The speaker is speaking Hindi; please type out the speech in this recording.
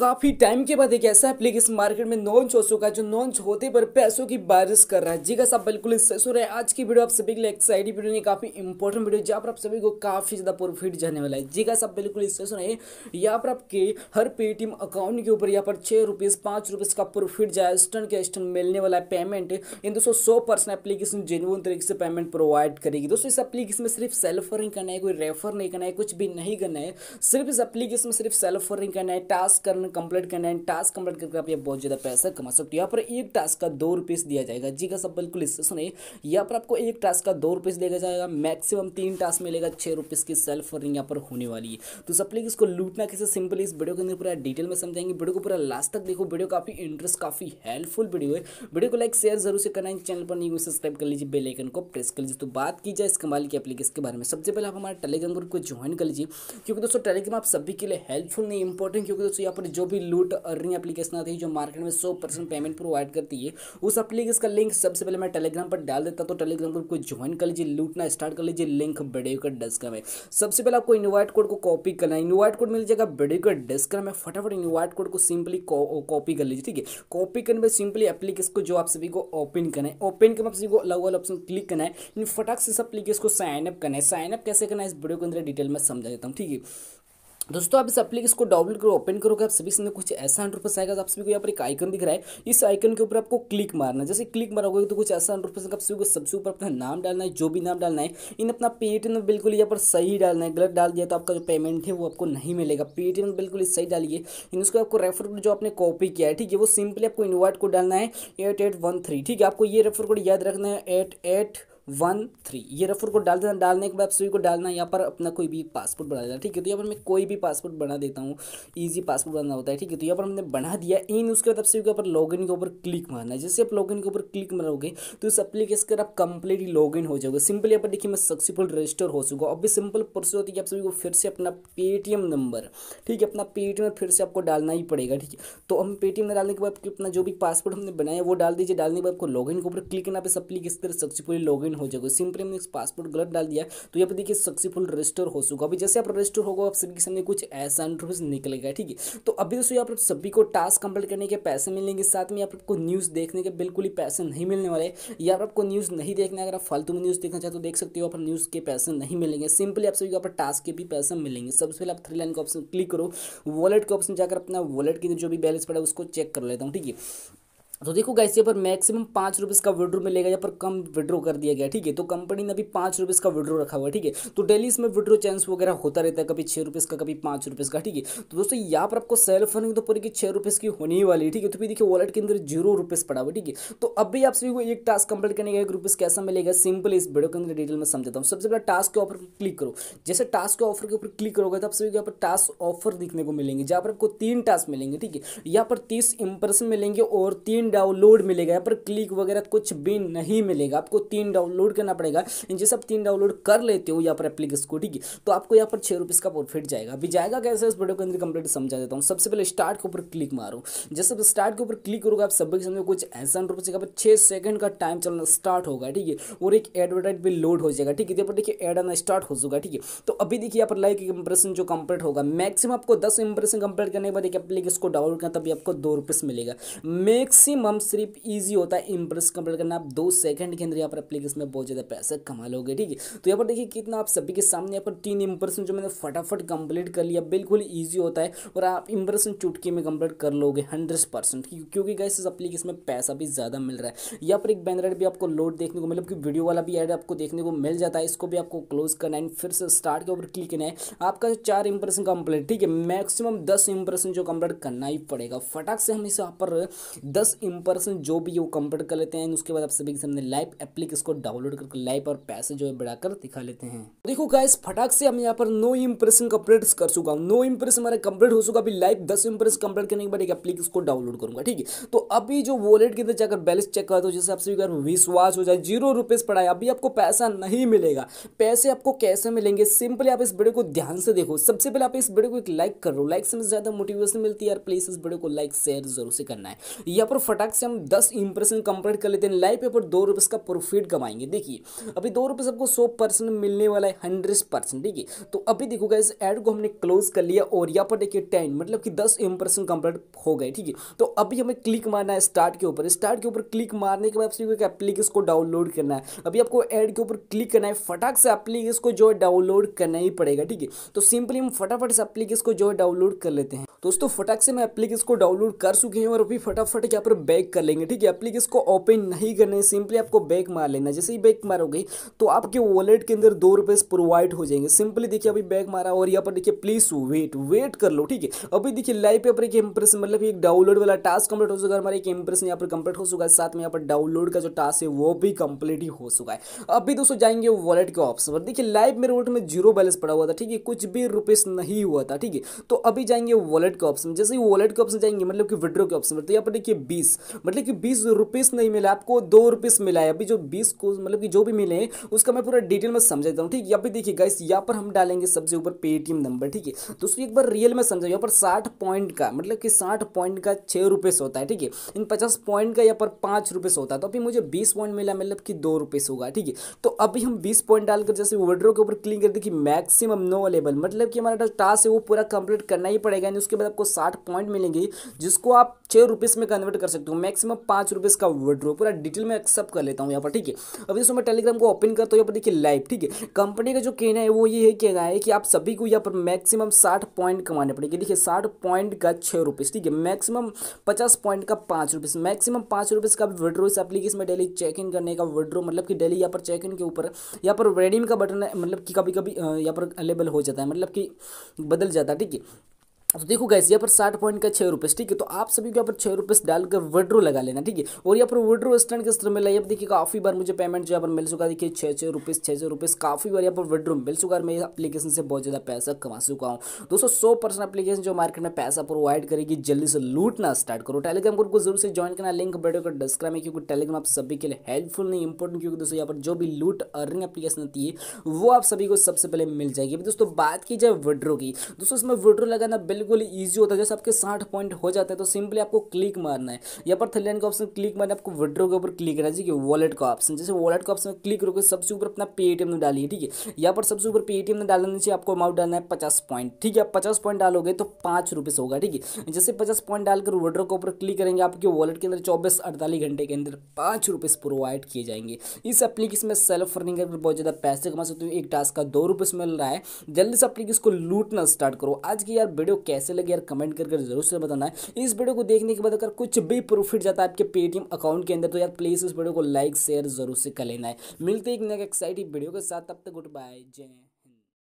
काफ़ी टाइम के बाद एक ऐसा एप्लीकेशन मार्केट में लॉन्च हो चुका है जो लॉन्च होते पर पैसों की बारिश कर रहा है जी का साहब बिल्कुल इससे आज की वीडियो आप सभी के लिए एक्साइटिंग वीडियो नहीं काफ़ी इंपॉर्टेंट वीडियो जहाँ पर आप सभी को काफ़ी ज़्यादा प्रॉफिट जाने वाला है जी का साहब बिल्कुल इससे सुन यहाँ पर आपके हर पेटीएम अकाउंट के ऊपर यहाँ पर छह रुपीज़ पांच रुपीज़ का प्रोफिट जाए स्टन के स्टन मिलने वाला है पेमेंट इन दोस्तों सौ परसेंट एप्लीकेशन जेनुअन तरीके से पेमेंट प्रोवाइड करेगी दोस्तों इस एप्लीकेशन में सिर्फ सेल्फरिंग करना है कोई रेफर नहीं करना है कुछ भी नहीं करना है सिर्फ इस एप्लीकेशन में सिर्फ सेल्फरिंग करना है टास्क करना करना कंप्लीट करना है टास्क कंप्लीट करके आप ये बहुत ज़्यादा पैसा कमा सकते हो यहाँ पर एक टास्क का दो रुपीस दिया जाएगा जी का सब बिल्कुल इससे सुनिए यहाँ पर आपको एक टास्क का दो रुपीस दिया जाएगा मैक्सिमम तीन टास्क मिलेगा छः रुपीज़ की सेल्फ रनिंग यहाँ पर होने वाली है तो सब प्लीज इसको लूटना कैसे सिंपल इस वीडियो के अंदर पूरा डिटेल में समझाएंगे वीडियो को पूरा लास्ट तक देखो वीडियो काफ़ी इंटरेस्ट काफ़ी हेल्पफुल वीडियो है वीडियो को लाइक शेयर जरूर से करना है चैनल पर नहीं हुई सब्सक्राइब कर लीजिए बेलाइकन को प्रेस कर लीजिए तो बात की जाए इस कमाल की एप्लीकेशन के बारे में सबसे पहले आप हमारे टेलीग्राम ग्रुप को ज्वाइन कर लीजिए क्योंकि दोस्तों टेलीग्राम आप सभी के लिए हेल्पफुल नहीं इंपॉर्टेंट क्योंकि दोस्तों यहाँ पर जो भी लूट अर्निंग एप्लीकेशन आती है जो मार्केट में सौ परसेंट पेमेंट प्रोवाइड करती है उस एप्लीकेशन का लिंक सबसे पहले मैं टेलीग्राम पर डाल देता तो टेलीग्राम ग्रुप को ज्वाइन कर लीजिए लूटना स्टार्ट कर लीजिए लिंक बड़े का डिस्क्रम है सबसे पहले आपको इन्वाइट कोड को कॉपी करना है इन्वाइट कोड मिल जाएगा बेडियो का डिस्क्रम है फटाफट इन्वाइट कोड को सिंपली कॉपी कर लीजिए ठीक है कॉपी करने में सिंपली एप्लीकेशन को जो आप सभी को ओपन करना है ओपन करना सभी को अलग अलग ऑप्शन क्लिक करना है फटाक से इस एप्लीकेशन को साइनअप करना है साइनअप कैसे करना है इस वीडियो के अंदर डिटेल में समझा देता हूँ ठीक है दोस्तों आप इस एप्लीकेशन को डाउनलोड करो ओपन करोगे आप सभी सामने कुछ ऐसा इंटरफेस आएगा आप सभी को यहाँ पर एक आइकन दिख रहा है इस आइकन के ऊपर आपको क्लिक मारना जैसे क्लिक मारोगे तो कुछ ऐसा इंटरफेस आप सभी को सबसे ऊपर अपना नाम डालना है जो भी नाम डालना है इन अपना पेटीएम बिल्कुल यहाँ पर सही डालना है गलत डाल दिया तो आपका जो पेमेंट है वो आपको नहीं मिलेगा पेटीएम बिल्कुल सही डालिए इन उसको आपको रेफर कोड जो आपने कॉपी किया है ठीक है वो सिंपली आपको इन्वाइट को डालना है एट एट वन थ्री ठीक है आपको ये रेफर कोड याद रखना है एट एट वन थ्री ये रेफर कोड डाल देना डालने के बाद सभी को डालना यहाँ पर अपना कोई भी पासपोर्ट बना देना ठीक है तो यहाँ पर मैं कोई भी पासपोर्ट बना देता हूँ ईजी पासपोर्ट बनाना होता है ठीक है तो यहाँ पर हमने बना दिया इन उसके बाद आप सभी के ऊपर लॉगिन के ऊपर क्लिक मारना है जैसे आप लॉगिन के ऊपर क्लिक मारोगे तो इस अपलीकेश कर आप कंप्लीटली लॉगिन हो जाओगे सिंपल यहाँ पर देखिए मैं सक्सेसफुल रजिस्टर हो चुका अब भी सिंपल प्रोसेस होती है कि आप सभी को फिर से अपना पेटीएम नंबर ठीक है अपना पेटीएम फिर से आपको डालना ही पड़ेगा ठीक है तो हम पेटीएम में डालने के बाद अपना जो भी पासपोर्ट हमने बनाया वो डाल दीजिए डालने के बाद आपको लॉगिन के ऊपर क्लिक करना आप इस कर सक्सेसफुली लॉगिन पेमेंट हो जाएगा सिंपली हमने पासपोर्ट गलत डाल दिया तो यहाँ पर देखिए सक्सेसफुल रजिस्टर हो चुका अभी जैसे आप रजिस्टर होगा आप सभी के सामने कुछ ऐसा इंटरव्यूज निकलेगा ठीक है तो अभी दोस्तों यहाँ पर सभी को टास्क कंप्लीट करने के पैसे मिलेंगे साथ में यहाँ पर आपको न्यूज़ देखने के बिल्कुल ही पैसे नहीं मिलने वाले या पर आपको न्यूज़ नहीं देखने अगर आप फालतू में न्यूज़ देखना चाहते तो देख सकते हो आप न्यूज़ के पैसे नहीं मिलेंगे सिंपली आप सभी को यहाँ टास्क के भी पैसे मिलेंगे सबसे पहले आप थ्री लाइन का ऑप्शन क्लिक करो वॉलेट के ऑप्शन जाकर अपना वॉलेट की जो भी बैलेंस पड़ा उसको चेक कर लेता हूँ ठीक है तो देखो गाइस यहाँ पर मैक्सिमम पाँच रुपीस का विड्रो मिलेगा यहाँ पर कम विड्रो कर दिया गया ठीक है तो कंपनी ने अभी पाँच रुपीस का विड्रो रखा हुआ ठीक है तो डेली इसमें विड्रो चांस वगैरह होता रहता है कभी छः रुपीस का कभी पाँच रुपीस का ठीक है तो दोस्तों यहाँ पर आपको सेल्फ अर्निंग तो पूरी की छः रुपीस की होने ही वाली है ठीक है तो भी देखिए वॉलेट के अंदर जीरो रुपीस पड़ा हुआ ठीक है तो अभी आप सभी को एक टास्क कंप्लीट करने का एक रुपीज़ कैसा मिलेगा सिंपल इस वीडियो के अंदर डिटेल में समझाता हूँ सबसे पहले टास्क के ऑफर पर क्लिक करो जैसे टास्क के ऑफर के ऊपर क्लिक करोगे तो आप सभी को यहाँ पर टास्क ऑफर दिखने को मिलेंगे जहाँ पर आपको तीन टास्क मिलेंगे ठीक है यहाँ पर तीस इंप्रेशन मिलेंगे और तीन डाउनलोड मिलेगा यहाँ पर क्लिक वगैरह कुछ भी नहीं मिलेगा आपको तीन डाउनलोड करना पड़ेगा जैसे आप तीन डाउनलोड कर लेते हो यहाँ पर एप्लीकेशन को ठीक है तो आपको यहाँ पर छः रुपीज़ का प्रॉफिट जाएगा अभी जाएगा कैसे इस वीडियो के अंदर कंप्लीट समझा देता हूँ सबसे पहले स्टार्ट के ऊपर क्लिक मारो जैसे स्टार्ट के ऊपर क्लिक करोगे आप सभी के कुछ ऐसा रुपये यहाँ पर छः सेकंड का टाइम चलना स्टार्ट होगा ठीक है और एक एडवर्टाइज भी लोड हो जाएगा ठीक है यहाँ पर देखिए एड आना स्टार्ट हो जाएगा ठीक है तो अभी देखिए यहाँ पर लाइक इंप्रेशन जो कंप्लीट होगा मैक्सिमम आपको दस इंप्रेशन कंप्लीट करने के बाद एक एप्लीकेशन को डाउनलोड करना तभी आपको दो रुपीस मिलेगा मैक्सिम मिनिमम सिर्फ इजी होता है इम्प्रेस कंप्लीट करना आप दो सेकंड के अंदर यहाँ पर एप्लीकेशन में बहुत ज़्यादा पैसा कमा लोगे ठीक है तो यहाँ पर देखिए कितना आप सभी के सामने यहाँ पर तीन इम्प्रेशन जो मैंने फटाफट कंप्लीट कर लिया बिल्कुल ईजी होता है और आप इम्प्रेशन चुटकी में कंप्लीट कर लोगे हंड्रेड परसेंट क्योंकि गैस इस एप्लीकेशन में पैसा भी ज़्यादा मिल रहा है यहाँ पर एक बैनर भी आपको लोड देखने को मतलब कि वीडियो वाला भी एड आपको देखने को मिल जाता है इसको भी आपको क्लोज करना है फिर से स्टार्ट के ऊपर क्लिक करना है आपका चार इंप्रेशन कंप्लीट ठीक है मैक्सिमम दस इंप्रेशन जो कंप्लीट करना ही पड़ेगा फटाक से हम इसे यहाँ पर दस इम्पर्सन जो भी वो कंप्लीट कर लेते हैं उसके बाद आप सभी के सामने लाइव एप्लीक इसको डाउनलोड करके लाइव और पैसे जो है बढ़ाकर दिखा लेते हैं तो देखो गाइस फटाक से हम यहाँ पर नो इम्प्रेशन कंप्लीट कर चुका हूँ नो इम्प्रेशन हमारा कंप्लीट हो चुका अभी लाइव दस इम्प्रेस कंप्लीट करने के बाद एक एप्लीक इसको डाउनलोड करूंगा ठीक है तो अभी जो वॉलेट के अंदर जाकर बैलेंस चेक करता हूँ जैसे आप सभी विश्वास हो जाए जीरो रुपीज़ पड़ा है अभी आपको पैसा नहीं मिलेगा पैसे आपको कैसे मिलेंगे सिंपली आप इस वीडियो को ध्यान से देखो सबसे पहले आप इस वीडियो को एक लाइक करो लाइक से ज़्यादा मोटिवेशन मिलती है यार प्लीज़ इस वीडियो को लाइक शेयर जरूर से करना है यहाँ पर फटाक से हम दस इंप्रेशन कंप्लीट कर लेते हैं लाइव पे पर दो रुपए का प्रॉफिट कमाएंगे देखिए अभी दो रुपए सबको सौ परसेंट मिलने वाला है हंड्रेड परसेंट ठीक है तो अभी देखो इस एड को हमने क्लोज कर लिया और यहाँ पर देखिए टेन मतलब कि दस इंप्रेशन कंप्लीट हो गए ठीक है तो अभी हमें क्लिक मारना है स्टार्ट के ऊपर स्टार्ट के ऊपर क्लिक मारने के बाद एक एप्लीकेशन को डाउनलोड करना है अभी आपको एड के ऊपर क्लिक करना है फटाक से एप्लीकेशन को जो है डाउनलोड करना ही पड़ेगा ठीक है तो सिंपली हम फटाफट से एप्लीकेशन को जो है डाउनलोड कर लेते हैं दोस्तों फटाक से मैं एप्लीकेशन को डाउनलोड कर चुके हैं और अभी फटाफट यहाँ पर बैक कर लेंगे ठीक है एप्लीकेशन को ओपन नहीं करने सिंपली आपको बैक मार लेना जैसे ही बैक मारोगे तो आपके वॉलेट के अंदर दो रुपये प्रोवाइड हो जाएंगे सिंपली देखिए अभी बैक मारा और यहाँ पर देखिए प्लीज वेट वेट कर लो ठीक है अभी देखिए लाइव पर एक इंप्रेस मतलब एक डाउनलोड वाला टास्क कंप्लीट हो चुका है हमारा एक इंप्रेस यहाँ पर कंप्लीट हो चुका है साथ में यहाँ पर डाउनलोड का जो टास्क है वो भी कंप्लीट ही हो चुका है अभी दोस्तों जाएंगे वॉलेट के ऑप्शन पर देखिए लाइव मेरे वॉलेट में जीरो बैलेंस पड़ा हुआ था ठीक है कुछ भी रुपीस नहीं हुआ था ठीक है तो अभी जाएंगे वॉलेट वॉलेट के ऑप्शन जैसे ही वॉलेट के ऑप्शन जाएंगे मतलब कि विड्रो के ऑप्शन पर तो यहाँ पर देखिए बीस मतलब कि बीस रुपीस नहीं मिला आपको दो रुपीस मिला है अभी जो बीस को मतलब कि जो भी मिले हैं उसका मैं पूरा डिटेल में समझाता हूँ ठीक यहाँ पे देखिए गाइस यहाँ पर हम डालेंगे सबसे ऊपर पेटीएम नंबर ठीक है तो उसको एक बार रियल में समझा यहाँ पर साठ पॉइंट का मतलब कि साठ पॉइंट का छः रुपीस होता है ठीक है इन पचास पॉइंट का यहाँ पर पाँच रुपीस होता है तो अभी मुझे बीस पॉइंट मिला मतलब कि दो रुपीस होगा ठीक है तो अभी हम बीस पॉइंट डालकर जैसे विड्रो के ऊपर क्लिक कर देखिए मैक्सिमम नो अवेलेबल मतलब कि हमारा टास्क है वो पूरा कंप्लीट करना ही पड़ेगा उसके पर आपको साठ पॉइंट मिलेंगे जिसको आप छः रुपीज़ में कन्वर्ट कर सकते हो मैक्सिमम पाँच रुपीज़ का विड्रो पूरा डिटेल में एक्सेप्ट कर लेता हूँ यहाँ पर ठीक है अब इसमें मैं टेलीग्राम को ओपन करता हूँ यहाँ पर देखिए लाइव ठीक है कंपनी का जो कहना है वो ये है कहना है कि आप सभी को यहाँ पर मैक्सिमम साठ पॉइंट कमाने पड़ेंगे देखिए साठ पॉइंट का छः रुपीज़ ठीक है मैक्सिमम पचास पॉइंट का पाँच रुपीज़ मैक्सिमम पाँच रुपीज़ का विड्रो इस एप्लीकेशन में डेली चेक इन करने का विड्रो मतलब कि डेली यहाँ पर चेक इन के ऊपर यहाँ पर रेडीम का बटन है मतलब कि कभी कभी यहाँ पर अवेलेबल हो जाता है मतलब कि बदल जाता है ठीक है तो देखो गैस यहाँ पर साठ पॉइंट का छः रुपीज़ ठीक है तो आप सभी को यहाँ पर छः रुपीज़ डालकर विड्रो लगा लेना ठीक है और यहाँ पर विड्रो स्टैंड किस तरह मिला है देखिए काफ़ी बार मुझे पेमेंट जो यहाँ पर मिल चुका है देखिए छः छः रुपीज़ छः छः रुपीज़ काफ़ी बार यहाँ पर विड्रो मिल चुका है मैं अपलीकेशन से बहुत ज़्यादा पैसा कमा चुका हूँ दोस्तों सौ परसेंट जो मार्केट में पैसा प्रोवाइड करेगी जल्दी से लूटना स्टार्ट करो टेलीग्राम ग्रुप को जरूर से ज्वाइन करना लिंक बैठे का डिस्क्राइब है क्योंकि टेलीग्राम आप सभी के लिए हेल्पफुल नहीं इंपॉर्टेंट क्योंकि दोस्तों यहाँ पर जो भी लूट अर्निंग अपलीकेशन होती है वो आप सभी को सबसे पहले मिल जाएगी दोस्तों बात की जाए विड्रो की दोस्तों इसमें विड्रो लगाना बिल्कुल बिल्कुल ईजी होता है जैसे आपके साठ पॉइंट हो जाते हैं तो सिंपली आपको क्लिक मारना है यहाँ पर थर्ड लाइन का ऑप्शन क्लिक मारना आपको विड्रो के ऊपर क्लिक करना चाहिए वॉलेट का ऑप्शन जैसे वॉलेट का ऑप्शन क्लिक करोगे सबसे ऊपर अपना पेटीएम में डालिए ठीक है यहाँ पर सबसे ऊपर पेटीएम में डालना चाहिए आपको अमाउंट डालना है पचास पॉइंट ठीक है आप पचास पॉइंट डालोगे तो पाँच रुपीज़ होगा ठीक है जैसे पचास पॉइंट डालकर विड्रो के ऊपर क्लिक करेंगे आपके वॉलेट के अंदर चौबीस अड़तालीस घंटे के अंदर पाँच रुपीज़ प्रोवाइड किए जाएंगे इस एप्लीकेशन में सेल्फ रनिंग करके बहुत ज़्यादा पैसे कमा सकते हो एक टास्क का दो रुपीज़ मिल रहा है जल्दी से एप्लीकेशन को लूटना स्टार्ट करो आज की यार वीडियो कैसे लगे यार कमेंट करके जरूर से बताना है इस वीडियो को देखने के बाद अगर कुछ भी प्रॉफिट जाता है आपके पेटीएम अकाउंट के अंदर तो यार प्लीज़ इस वीडियो को लाइक शेयर जरूर से कर लेना है मिलते एक नए एक्साइटिंग वीडियो के साथ तब तक गुड बाय जय